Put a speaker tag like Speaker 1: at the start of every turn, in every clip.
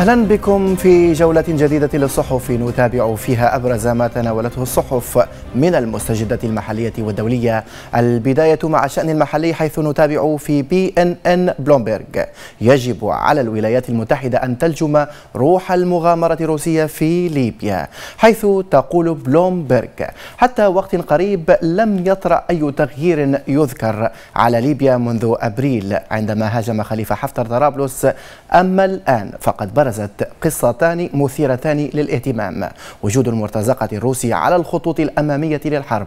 Speaker 1: أهلا بكم في جولة جديدة للصحف نتابع فيها أبرز ما تناولته الصحف من المستجدات المحلية والدولية البداية مع شأن المحلي حيث نتابع في بي إن إن بلومبرغ يجب على الولايات المتحدة أن تلجم روح المغامرة الروسية في ليبيا حيث تقول بلومبرغ حتى وقت قريب لم يطرأ أي تغيير يذكر على ليبيا منذ أبريل عندما هاجم خليفة حفتر طرابلس أما الآن فقد برز برزت قصتان مثيرتان للاهتمام وجود المرتزقة الروسي على الخطوط الأمامية للحرب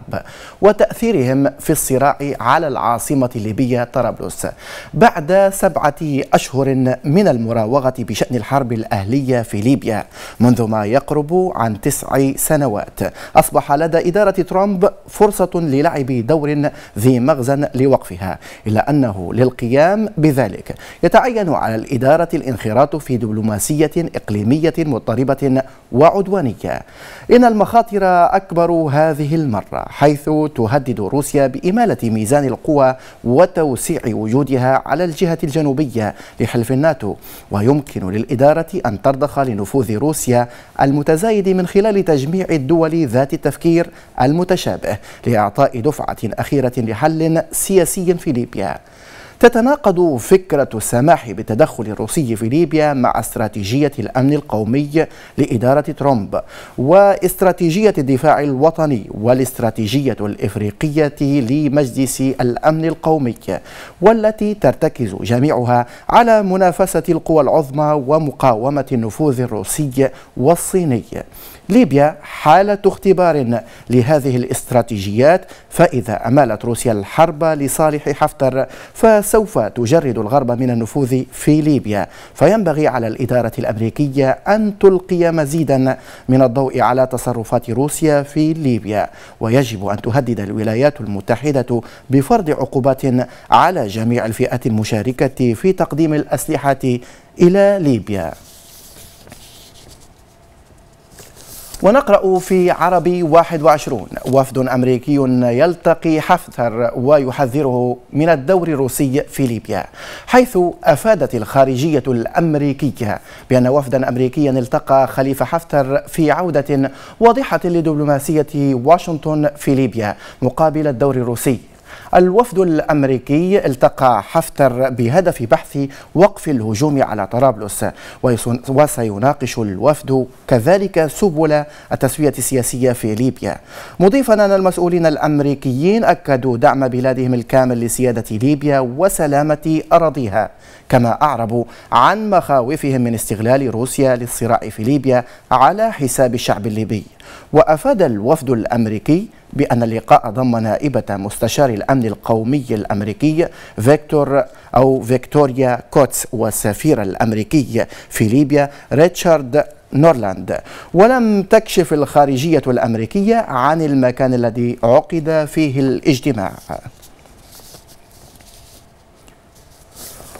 Speaker 1: وتأثيرهم في الصراع على العاصمة الليبية طرابلس بعد سبعة أشهر من المراوغة بشأن الحرب الأهلية في ليبيا منذ ما يقرب عن تسع سنوات أصبح لدى إدارة ترامب فرصة للعب دور ذي مغزى لوقفها إلا أنه للقيام بذلك يتعين على الإدارة الانخراط في دبلوماسية سياسية إقليمية مضطربة وعدوانية إن المخاطر أكبر هذه المرة حيث تهدد روسيا بإمالة ميزان القوى وتوسيع وجودها على الجهة الجنوبية لحلف الناتو ويمكن للإدارة أن ترضخ لنفوذ روسيا المتزايد من خلال تجميع الدول ذات التفكير المتشابه لإعطاء دفعة أخيرة لحل سياسي في ليبيا تتناقض فكرة السماح بالتدخل الروسي في ليبيا مع استراتيجية الأمن القومي لإدارة ترامب واستراتيجية الدفاع الوطني والاستراتيجية الإفريقية لمجلس الأمن القومي والتي ترتكز جميعها على منافسة القوى العظمى ومقاومة النفوذ الروسي والصيني ليبيا حالة اختبار لهذه الاستراتيجيات فإذا أمالت روسيا الحرب لصالح حفتر فسوف تجرد الغرب من النفوذ في ليبيا فينبغي على الإدارة الأمريكية أن تلقي مزيدا من الضوء على تصرفات روسيا في ليبيا ويجب أن تهدد الولايات المتحدة بفرض عقوبات على جميع الفئات المشاركة في تقديم الأسلحة إلى ليبيا ونقرأ في عربي 21 وفد أمريكي يلتقي حفتر ويحذره من الدور الروسي في ليبيا حيث أفادت الخارجية الأمريكية بأن وفدا أمريكيا التقى خليفة حفتر في عودة واضحة لدبلوماسية واشنطن في ليبيا مقابل الدور الروسي الوفد الأمريكي التقى حفتر بهدف بحث وقف الهجوم على طرابلس وسيناقش الوفد كذلك سبل التسوية السياسية في ليبيا مضيفا أن المسؤولين الأمريكيين أكدوا دعم بلادهم الكامل لسيادة ليبيا وسلامة أراضيها كما أعربوا عن مخاوفهم من استغلال روسيا للصراع في ليبيا على حساب الشعب الليبي وأفاد الوفد الأمريكي بأن اللقاء ضم نائبة مستشار الأمن القومي الأمريكي فيكتور أو فيكتوريا كوتس والسفير الأمريكي في ليبيا ريتشارد نورلاند ولم تكشف الخارجية الأمريكية عن المكان الذي عقد فيه الاجتماع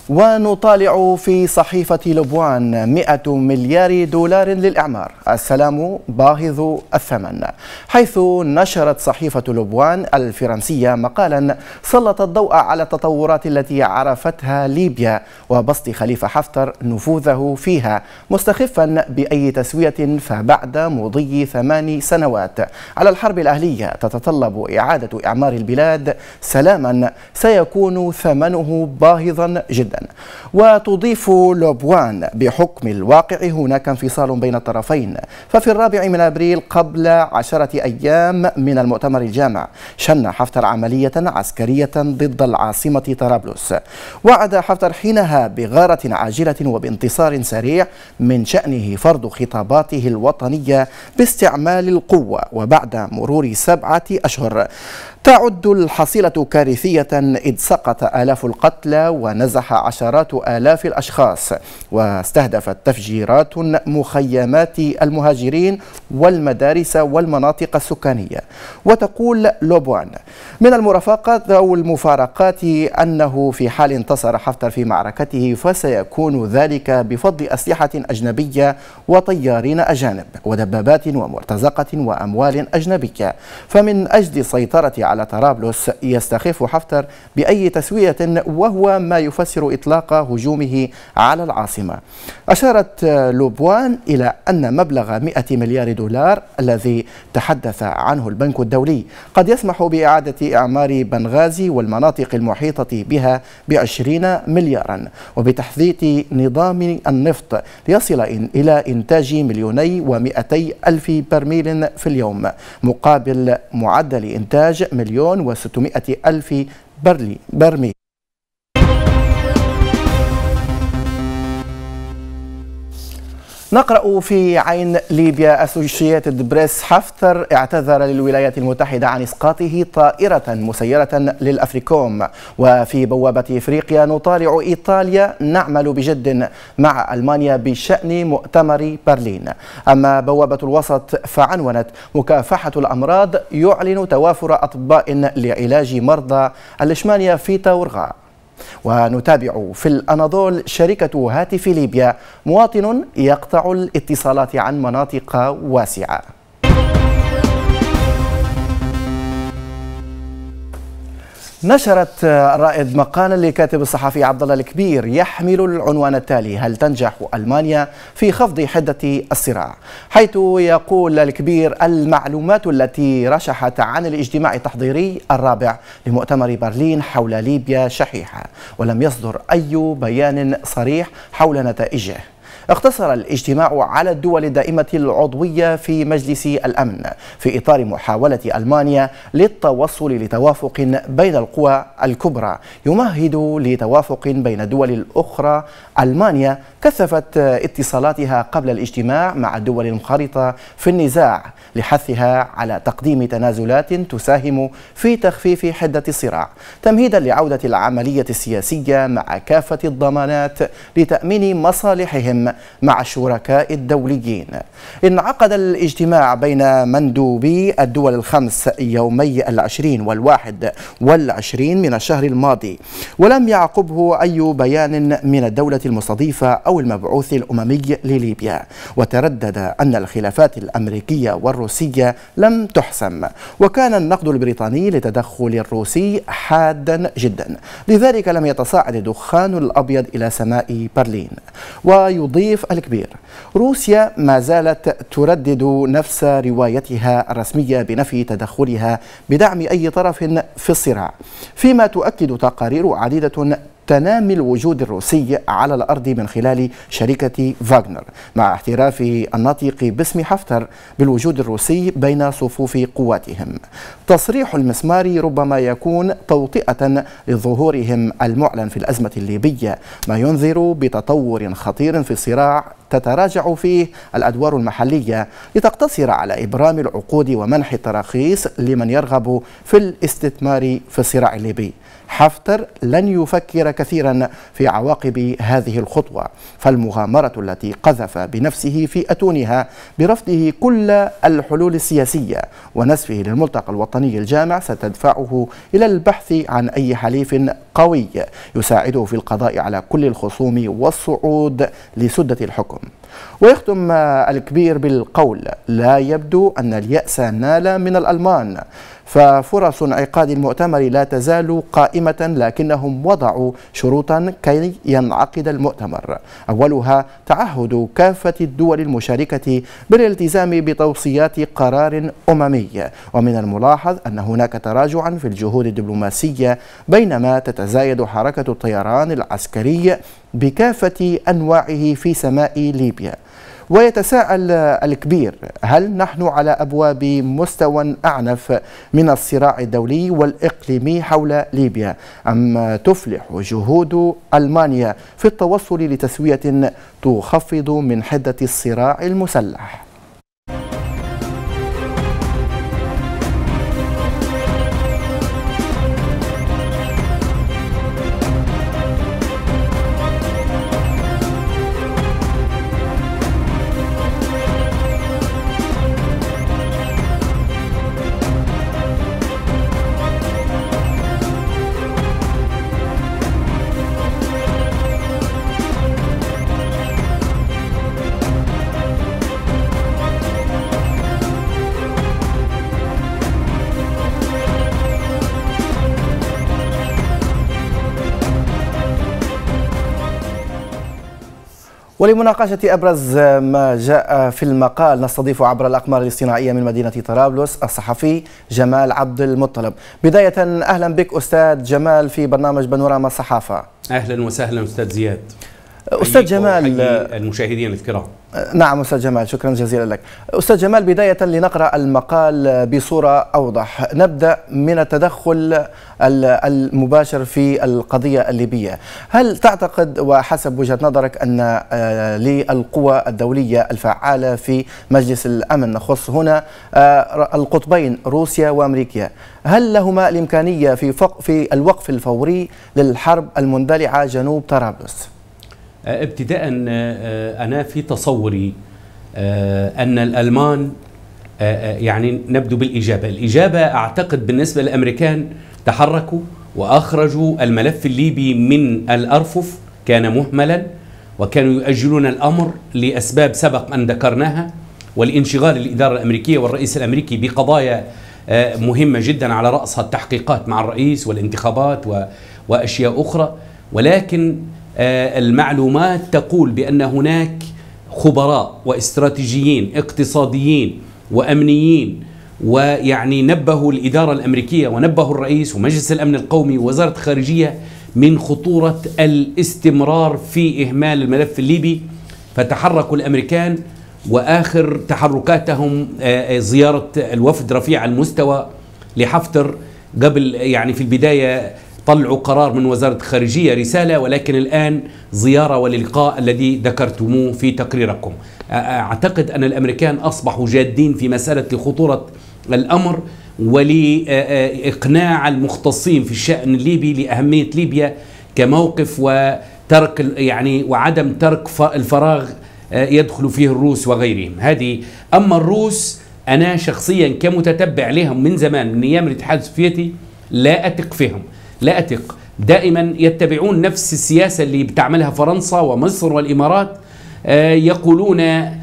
Speaker 1: ونطالع في صحيفة لبوان 100 مليار دولار للإعمار السلام باهظ الثمن حيث نشرت صحيفة لبوان الفرنسية مقالا سلط الضوء على التطورات التي عرفتها ليبيا وبسط خليفة حفتر نفوذه فيها مستخفا بأي تسوية فبعد مضي ثمان سنوات على الحرب الأهلية تتطلب إعادة إعمار البلاد سلاما سيكون ثمنه باهظا جدا وتضيف لوبوان بحكم الواقع هناك انفصال بين الطرفين ففي الرابع من أبريل قبل عشرة أيام من المؤتمر الجامع شن حفتر عملية عسكرية ضد العاصمة طرابلس وعد حفتر حينها بغارة عاجلة وبانتصار سريع من شأنه فرض خطاباته الوطنية باستعمال القوة وبعد مرور سبعة أشهر تعد الحصيلة كارثية إذ سقط آلاف القتلى ونزح عشرات آلاف الأشخاص واستهدفت تفجيرات مخيمات المهاجرين والمدارس والمناطق السكانية وتقول لوبوان من المرافقات أو المفارقات أنه في حال انتصر حفتر في معركته فسيكون ذلك بفضل أسلحة أجنبية وطيارين أجانب ودبابات ومرتزقة وأموال أجنبية فمن أجل سيطرة على طرابلس يستخف حفتر بأي تسوية وهو ما يفسر إطلاق هجومه على العاصمة أشارت لوبوان إلى أن مبلغ 100 مليار دولار الذي تحدث عنه البنك الدولي قد يسمح بإعادة إعمار بنغازي والمناطق المحيطة بها ب 20 مليارا وبتحديث نظام النفط ليصل إلى إنتاج مليوني و200 ألف برميل في اليوم مقابل معدل إنتاج مليون مليون و600 ألف برلي برمي نقرأ في عين ليبيا أسوشيتد بريس حفتر اعتذر للولايات المتحدة عن إسقاطه طائرة مسيرة للأفريكوم وفي بوابة إفريقيا نطالع إيطاليا نعمل بجد مع ألمانيا بشأن مؤتمر برلين أما بوابة الوسط فعنونت مكافحة الأمراض يعلن توافر أطباء لعلاج مرضى الإشمانيا في تورغا ونتابع في الأناضول شركة هاتف ليبيا مواطن يقطع الاتصالات عن مناطق واسعة نشرت الرائد مقالا لكاتب الصحفي عبد الله الكبير يحمل العنوان التالي هل تنجح المانيا في خفض حده الصراع حيث يقول الكبير المعلومات التي رشحت عن الاجتماع التحضيري الرابع لمؤتمر برلين حول ليبيا شحيحه ولم يصدر اي بيان صريح حول نتائجه اقتصر الاجتماع على الدول الدائمة العضوية في مجلس الأمن في إطار محاولة ألمانيا للتوصل لتوافق بين القوى الكبرى يمهد لتوافق بين الدول الأخرى ألمانيا كثفت اتصالاتها قبل الاجتماع مع الدول المنخرطة في النزاع لحثها على تقديم تنازلات تساهم في تخفيف حدة الصراع تمهيدا لعودة العملية السياسية مع كافة الضمانات لتأمين مصالحهم مع الشركاء الدوليين انعقد الاجتماع بين مندوبي الدول الخمس يومي العشرين والواحد والعشرين من الشهر الماضي ولم يعقبه أي بيان من الدولة المستضيفة أو المبعوث الأممي لليبيا وتردد أن الخلافات الأمريكية والروسية لم تحسم وكان النقد البريطاني لتدخل الروسي حادا جدا لذلك لم يتصاعد الدخان الأبيض إلى سماء برلين ويضيء الصيف الكبير روسيا ما زالت تردد نفس روايتها الرسمية بنفي تدخلها بدعم أي طرف في الصراع فيما تؤكد تقارير عديدة تنامي الوجود الروسي على الأرض من خلال شركة فاغنر مع احتراف الناطق باسم حفتر بالوجود الروسي بين صفوف قواتهم تصريح المسمار ربما يكون توطئة لظهورهم المعلن في الأزمة الليبية ما ينذر بتطور خطير في الصراع تتراجع فيه الأدوار المحلية لتقتصر على إبرام العقود ومنح التراخيص لمن يرغب في الاستثمار في الصراع الليبي حفتر لن يفكر كثيرا في عواقب هذه الخطوة فالمغامرة التي قذف بنفسه في أتونها برفضه كل الحلول السياسية ونسفه للملتقى الوطني الجامع ستدفعه إلى البحث عن أي حليف قوي يساعده في القضاء على كل الخصوم والصعود لسدة الحكم ويختم الكبير بالقول لا يبدو أن اليأس نال من الألمان ففرص انعقاد المؤتمر لا تزال قائمة لكنهم وضعوا شروطا كي ينعقد المؤتمر أولها تعهد كافة الدول المشاركة بالالتزام بتوصيات قرار أممي ومن الملاحظ أن هناك تراجعا في الجهود الدبلوماسية بينما تتزايد حركة الطيران العسكري بكافة أنواعه في سماء ليبيا ويتساءل الكبير هل نحن على أبواب مستوى أعنف من الصراع الدولي والإقليمي حول ليبيا أم تفلح جهود ألمانيا في التوصل لتسوية تخفض من حدة الصراع المسلح ولمناقشة أبرز ما جاء في المقال نستضيف عبر الأقمار الاصطناعية من مدينة طرابلس الصحفي جمال عبد المطلب بداية أهلا بك أستاذ جمال في برنامج بانوراما الصحافة
Speaker 2: أهلا وسهلا أستاذ زياد أستاذ جمال المشاهدين الكرام
Speaker 1: نعم استاذ جمال شكرا جزيلا لك استاذ جمال بدايه لنقرا المقال بصوره اوضح نبدا من التدخل المباشر في القضيه الليبيه هل تعتقد وحسب وجهه نظرك ان آه، للقوى الدوليه الفعاله في مجلس الامن نخص هنا آه، القطبين روسيا وامريكا هل لهما الامكانيه في في الوقف الفوري للحرب المندلعه جنوب طرابلس
Speaker 2: آه، ابتداء آه، آه، أنا في تصوري أن الألمان يعني نبدو بالإجابة الإجابة أعتقد بالنسبة للأمريكان تحركوا وأخرجوا الملف الليبي من الأرفف كان مهملا وكانوا يؤجلون الأمر لأسباب سبق أن ذكرناها والانشغال الإدارة الأمريكية والرئيس الأمريكي بقضايا مهمة جدا على رأسها التحقيقات مع الرئيس والانتخابات وأشياء أخرى ولكن آه، المعلومات تقول بأن هناك خبراء واستراتيجيين اقتصاديين وأمنيين ويعني نبهوا الإدارة الأمريكية ونبهوا الرئيس ومجلس الأمن القومي ووزارة الخارجية من خطورة الاستمرار في إهمال الملف الليبي فتحركوا الأمريكان وآخر تحركاتهم آه، آه، زيارة الوفد رفيع المستوى لحفتر قبل يعني في البداية طلعوا قرار من وزارة الخارجية رسالة ولكن الآن زيارة واللقاء الذي ذكرتموه في تقريركم أعتقد أن الأمريكان أصبحوا جادين في مسألة خطورة الأمر ولإقناع المختصين في الشأن الليبي لأهمية ليبيا كموقف وترك يعني وعدم ترك الفراغ يدخل فيه الروس وغيرهم هذه أما الروس أنا شخصيا كمتتبع لهم من زمان من أيام الاتحاد السوفيتي لا أثق فيهم لا أثق دائما يتبعون نفس السياسة اللي بتعملها فرنسا ومصر والإمارات آه، يقولون آه،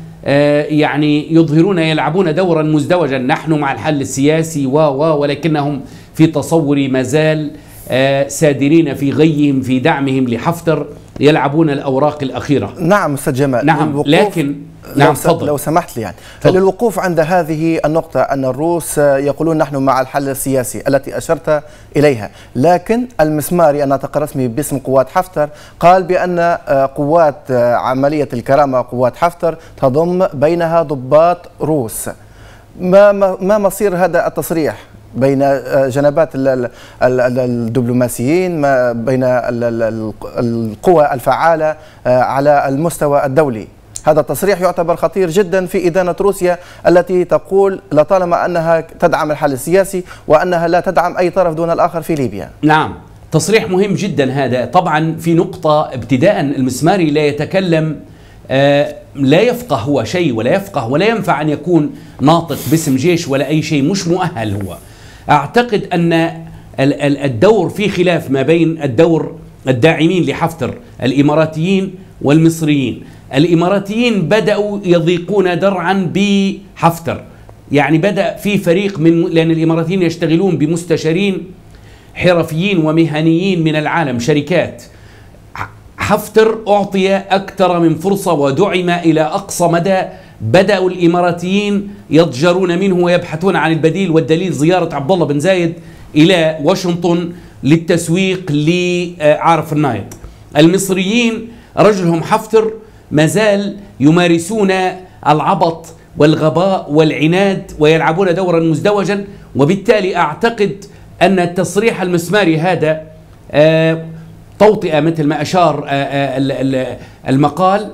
Speaker 2: يعني يظهرون يلعبون دورا مزدوجا نحن مع الحل السياسي و و ولكنهم في تصوري ما زال آه، سادرين في غيهم في دعمهم لحفتر يلعبون الأوراق الأخيرة
Speaker 1: نعم أستاذ جمال نعم لكن نعم فضل. لو سمحت لي يعني فضل. للوقوف عند هذه النقطة أن الروس يقولون نحن مع الحل السياسي التي أشرت إليها لكن المسماري أنا تقرأت باسم قوات حفتر قال بأن آه، قوات آه، عملية الكرامة قوات حفتر تضم بينها ضباط روس ما ما مصير هذا التصريح بين آه، جنبات الدبلوماسيين بين القوى الفعالة آه، على المستوى الدولي هذا التصريح يعتبر خطير جدا في إدانة روسيا التي تقول لطالما أنها تدعم الحل السياسي وأنها لا تدعم أي طرف دون الآخر في ليبيا
Speaker 2: نعم تصريح مهم جدا هذا طبعا في نقطة ابتداء المسماري لا يتكلم آه، لا يفقه هو شيء ولا يفقه ولا ينفع أن يكون ناطق باسم جيش ولا أي شيء مش مؤهل هو أعتقد أن الدور في خلاف ما بين الدور الداعمين لحفتر الإماراتيين والمصريين الإماراتيين بدأوا يضيقون درعا بحفتر يعني بدأ في فريق من لأن الإماراتيين يشتغلون بمستشارين حرفيين ومهنيين من العالم شركات حفتر أعطي أكثر من فرصة ودعم إلى أقصى مدى بدأوا الإماراتيين يضجرون منه ويبحثون عن البديل والدليل زيارة عبد الله بن زايد إلى واشنطن للتسويق لعارف النايط المصريين رجلهم حفتر ما زال يمارسون العبط والغباء والعناد ويلعبون دورا مزدوجا وبالتالي أعتقد أن التصريح المسماري هذا آه، توطئة مثل ما أشار آه، آه، المقال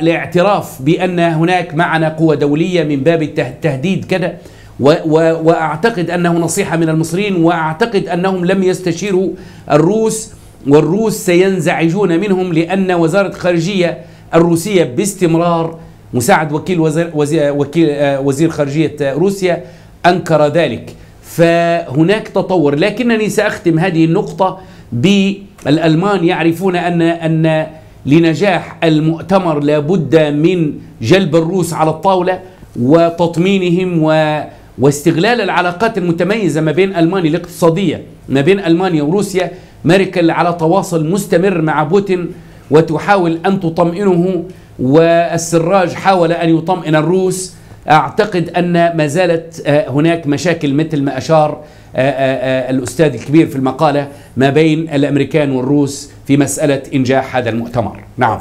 Speaker 2: لاعتراف بأن هناك معنا قوة دولية من باب التهديد كذا وأعتقد أنه نصيحة من المصريين وأعتقد أنهم لم يستشيروا الروس والروس سينزعجون منهم لأن وزارة خارجية الروسية باستمرار مساعد وكيل وزير, وزير, وكيل آه، وزير خارجية روسيا أنكر ذلك فهناك تطور لكنني سأختم هذه النقطة بالألمان يعرفون أن أن لنجاح المؤتمر لابد من جلب الروس على الطاولة وتطمينهم و... واستغلال العلاقات المتميزة ما بين ألمانيا الاقتصادية ما بين ألمانيا وروسيا ميركل على تواصل مستمر مع بوتين وتحاول أن تطمئنه والسراج حاول أن يطمئن الروس أعتقد أن ما زالت آه، هناك مشاكل مثل ما أشار آه، آه، آه، الأستاذ الكبير في المقالة ما بين الأمريكان والروس في مسألة إنجاح هذا المؤتمر نعم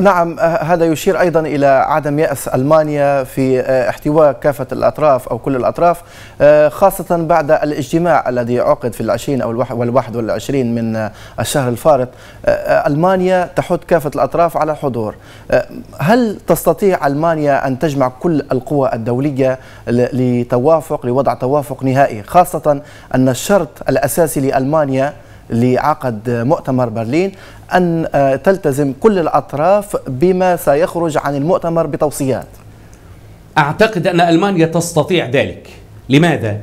Speaker 1: نعم هذا يشير أيضا إلى عدم يأس ألمانيا في احتواء كافة الأطراف أو كل الأطراف خاصة بعد الاجتماع الذي عقد في العشرين أو الواحد والعشرين من الشهر الفارط ألمانيا تحث كافة الأطراف على الحضور هل تستطيع ألمانيا أن تجمع كل القوى الدولية لتوافق لوضع توافق نهائي خاصة أن الشرط الأساسي لألمانيا لعقد مؤتمر برلين أن آه، تلتزم كل الأطراف بما سيخرج عن المؤتمر بتوصيات
Speaker 2: أعتقد أن ألمانيا تستطيع ذلك لماذا؟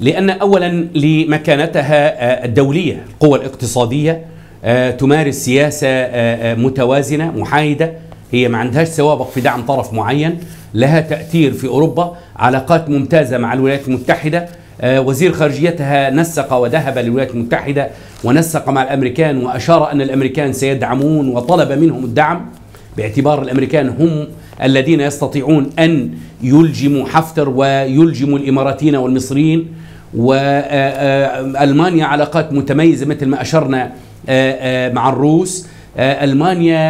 Speaker 2: لأن أولا لمكانتها آه، الدولية القوة الاقتصادية آه، تمارس سياسة متوازنة محايدة هي ما عندهاش سوابق في دعم طرف معين لها تأثير في أوروبا علاقات ممتازة مع الولايات المتحدة آه، وزير خارجيتها نسق وذهب للولايات المتحدة ونسق مع الأمريكان وأشار أن الأمريكان سيدعمون وطلب منهم الدعم باعتبار الأمريكان هم الذين يستطيعون أن يلجموا حفتر ويلجموا الإماراتيين والمصريين وألمانيا آه، آه، علاقات متميزة مثل ما أشرنا مع الروس ألمانيا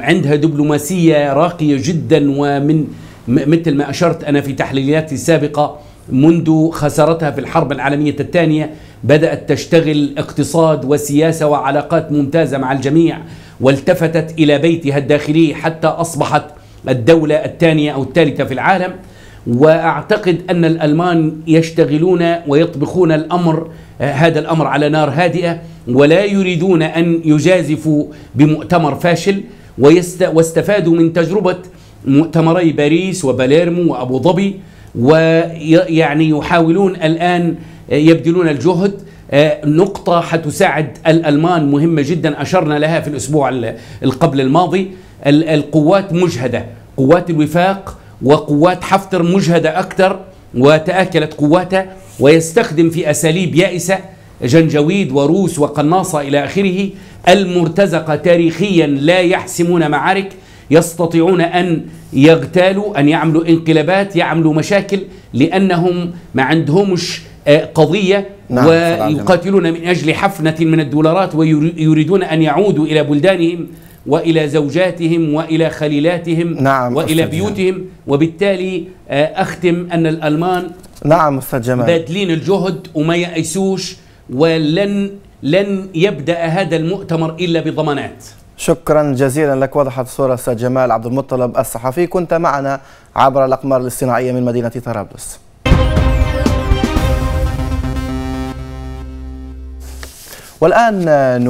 Speaker 2: عندها دبلوماسية راقية جدا ومن مثل ما أشرت أنا في تحليلياتي السابقة منذ خسارتها في الحرب العالمية الثانية بدأت تشتغل اقتصاد وسياسة وعلاقات ممتازة مع الجميع والتفتت إلى بيتها الداخلي حتى أصبحت الدولة الثانية أو الثالثة في العالم وأعتقد أن الألمان يشتغلون ويطبخون الأمر هذا الأمر على نار هادئة ولا يريدون أن يجازفوا بمؤتمر فاشل واستفادوا من تجربة مؤتمري باريس وباليرمو وأبو ظبي ويعني يحاولون الآن آه، يبذلون الجهد آه، نقطة حتساعد الألمان مهمة جدا أشرنا لها في الأسبوع القبل الماضي القوات مجهدة قوات الوفاق وقوات حفتر مجهدة أكثر وتآكلت قواته ويستخدم في أساليب يائسة جنجويد وروس وقناصة إلى آخره المرتزقة تاريخيا لا يحسمون معارك يستطيعون أن يغتالوا أن يعملوا انقلابات يعملوا مشاكل لأنهم ما عندهمش آه، قضية نعم ويقاتلون من أجل حفنة من الدولارات ويريدون أن يعودوا إلى بلدانهم والى زوجاتهم والى خليلاتهم نعم والى بيوتهم وبالتالي آه، اختم ان الالمان
Speaker 1: نعم استاذ جمال
Speaker 2: بادلين الجهد وما يأسوش ولن لن يبدا هذا المؤتمر الا بضمانات
Speaker 1: شكرا جزيلا لك وضحت الصورة أستاذ جمال عبد المطلب الصحفي كنت معنا عبر الأقمار الاصطناعية من مدينة طرابلس والآن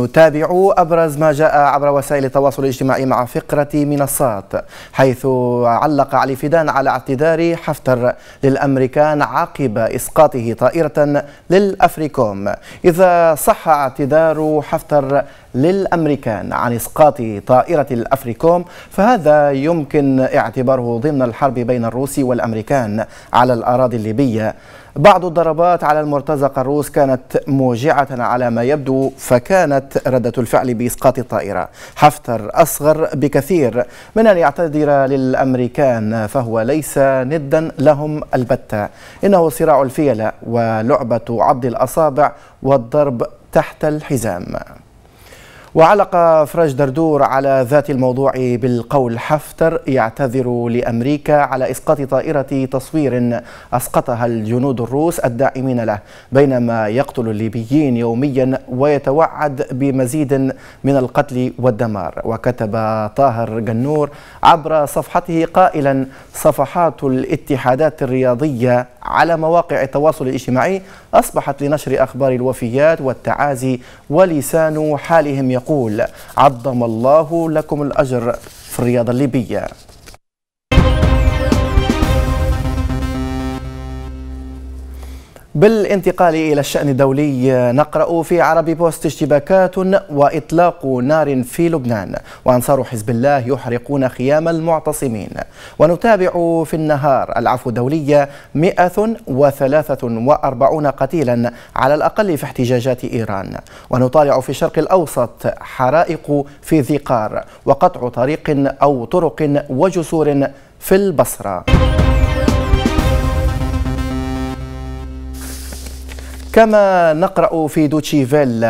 Speaker 1: نتابع أبرز ما جاء عبر وسائل التواصل الاجتماعي مع فقرة منصات حيث علق علي فيدان على اعتذار حفتر للأمريكان عقب إسقاطه طائرة للأفريكوم إذا صح اعتذار حفتر للأمريكان عن إسقاط طائرة الأفريكوم فهذا يمكن اعتباره ضمن الحرب بين الروس والأمريكان على الأراضي الليبية بعض الضربات على المرتزقة الروس كانت موجعة على ما يبدو فكانت ردة الفعل بإسقاط الطائرة حفتر أصغر بكثير من أن يعتذر للأمريكان فهو ليس ندا لهم البتة إنه صراع الفيلة ولعبة عض الأصابع والضرب تحت الحزام وعلق فرج دردور على ذات الموضوع بالقول حفتر يعتذر لأمريكا على إسقاط طائرة تصوير أسقطها الجنود الروس الداعمين له بينما يقتل الليبيين يوميا ويتوعد بمزيد من القتل والدمار وكتب طاهر جنور عبر صفحته قائلا صفحات الاتحادات الرياضية على مواقع التواصل الاجتماعي أصبحت لنشر أخبار الوفيات والتعازي ولسان حالهم يقول عظم الله لكم الأجر في الرياضة الليبية بالانتقال إلى الشأن الدولي نقرأ في عربي بوست اشتباكات وإطلاق نار في لبنان وأنصار حزب الله يحرقون خيام المعتصمين ونتابع في النهار العفو الدولية 143 قتيلا على الأقل في احتجاجات إيران ونطالع في الشرق الأوسط حرائق في ذيقار وقطع طريق أو طرق وجسور في البصره كما نقرأ في دوتشي فيل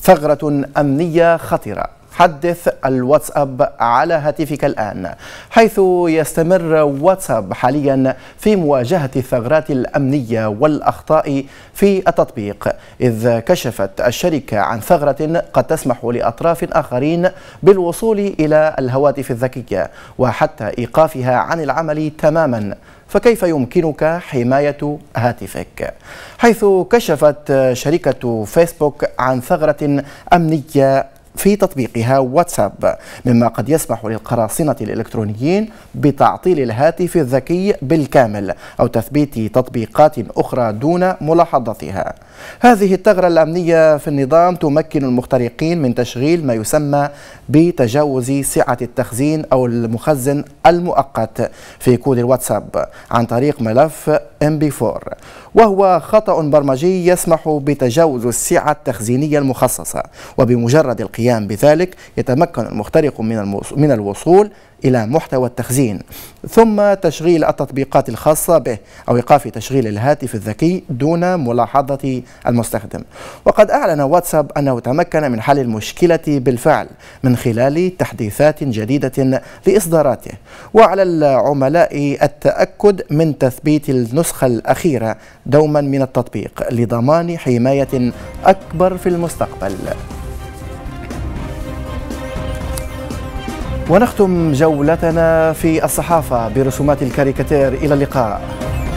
Speaker 1: ثغرة أمنية خطرة حدث الواتساب على هاتفك الآن حيث يستمر واتساب حاليا في مواجهة الثغرات الأمنية والأخطاء في التطبيق إذ كشفت الشركة عن ثغرة قد تسمح لأطراف آخرين بالوصول إلى الهواتف الذكية وحتى إيقافها عن العمل تماما فكيف يمكنك حماية هاتفك؟ حيث كشفت شركة فيسبوك عن ثغرة أمنية في تطبيقها واتساب مما قد يسمح للقراصنة الإلكترونيين بتعطيل الهاتف الذكي بالكامل أو تثبيت تطبيقات أخرى دون ملاحظتها هذه الثغرة الأمنية في النظام تمكن المخترقين من تشغيل ما يسمى بتجاوز سعة التخزين أو المخزن المؤقت في كود الواتساب عن طريق ملف MP4 وهو خطأ برمجي يسمح بتجاوز السعة التخزينية المخصصة وبمجرد القيام بذلك يتمكن المخترق من, من الوصول إلى محتوى التخزين ثم تشغيل التطبيقات الخاصة به أو إيقاف تشغيل الهاتف الذكي دون ملاحظة المستخدم وقد أعلن واتساب أنه تمكن من حل المشكلة بالفعل من خلال تحديثات جديدة لإصداراته وعلى العملاء التأكد من تثبيت النسخة الأخيرة دوما من التطبيق لضمان حماية أكبر في المستقبل ونختم جولتنا في الصحافة برسومات الكاريكاتير إلى اللقاء